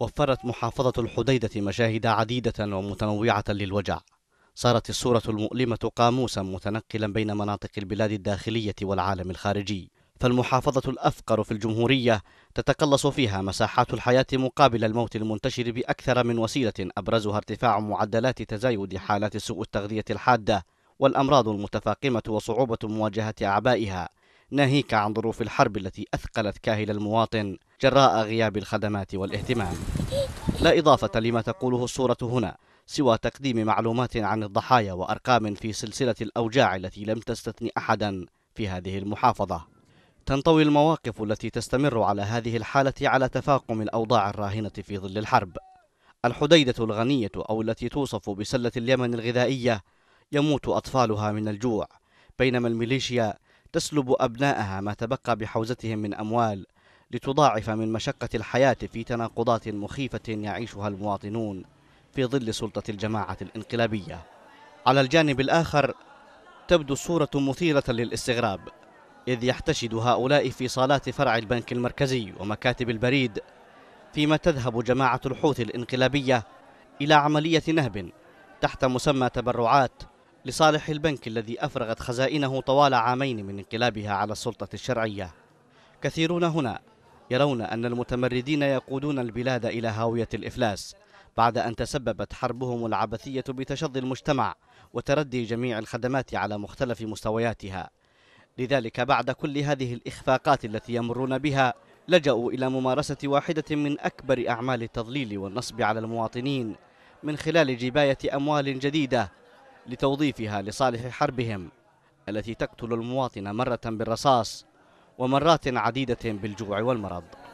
وفرت محافظة الحديدة مشاهد عديدة ومتنوعة للوجع صارت الصورة المؤلمة قاموسا متنقلا بين مناطق البلاد الداخلية والعالم الخارجي فالمحافظة الأفقر في الجمهورية تتقلص فيها مساحات الحياة مقابل الموت المنتشر بأكثر من وسيلة أبرزها ارتفاع معدلات تزايد حالات سوء التغذية الحادة والأمراض المتفاقمة وصعوبة مواجهة أعبائها ناهيك عن ظروف الحرب التي أثقلت كاهل المواطن جراء غياب الخدمات والاهتمام لا إضافة لما تقوله الصورة هنا سوى تقديم معلومات عن الضحايا وأرقام في سلسلة الأوجاع التي لم تستثني أحدا في هذه المحافظة تنطوي المواقف التي تستمر على هذه الحالة على تفاقم الأوضاع الراهنة في ظل الحرب الحديدة الغنية أو التي توصف بسلة اليمن الغذائية يموت أطفالها من الجوع بينما الميليشيا تسلب أبنائها ما تبقى بحوزتهم من أموال لتضاعف من مشقة الحياة في تناقضات مخيفة يعيشها المواطنون في ظل سلطة الجماعة الانقلابية على الجانب الآخر تبدو الصورة مثيرة للاستغراب إذ يحتشد هؤلاء في صالات فرع البنك المركزي ومكاتب البريد فيما تذهب جماعة الحوثي الانقلابية إلى عملية نهب تحت مسمى تبرعات لصالح البنك الذي أفرغت خزائنه طوال عامين من انقلابها على السلطة الشرعية كثيرون هنا يرون أن المتمردين يقودون البلاد إلى هاوية الإفلاس بعد أن تسببت حربهم العبثية بتشظي المجتمع وتردي جميع الخدمات على مختلف مستوياتها لذلك بعد كل هذه الإخفاقات التي يمرون بها لجأوا إلى ممارسة واحدة من أكبر أعمال التضليل والنصب على المواطنين من خلال جباية أموال جديدة لتوظيفها لصالح حربهم التي تقتل المواطن مرة بالرصاص ومرات عديدة بالجوع والمرض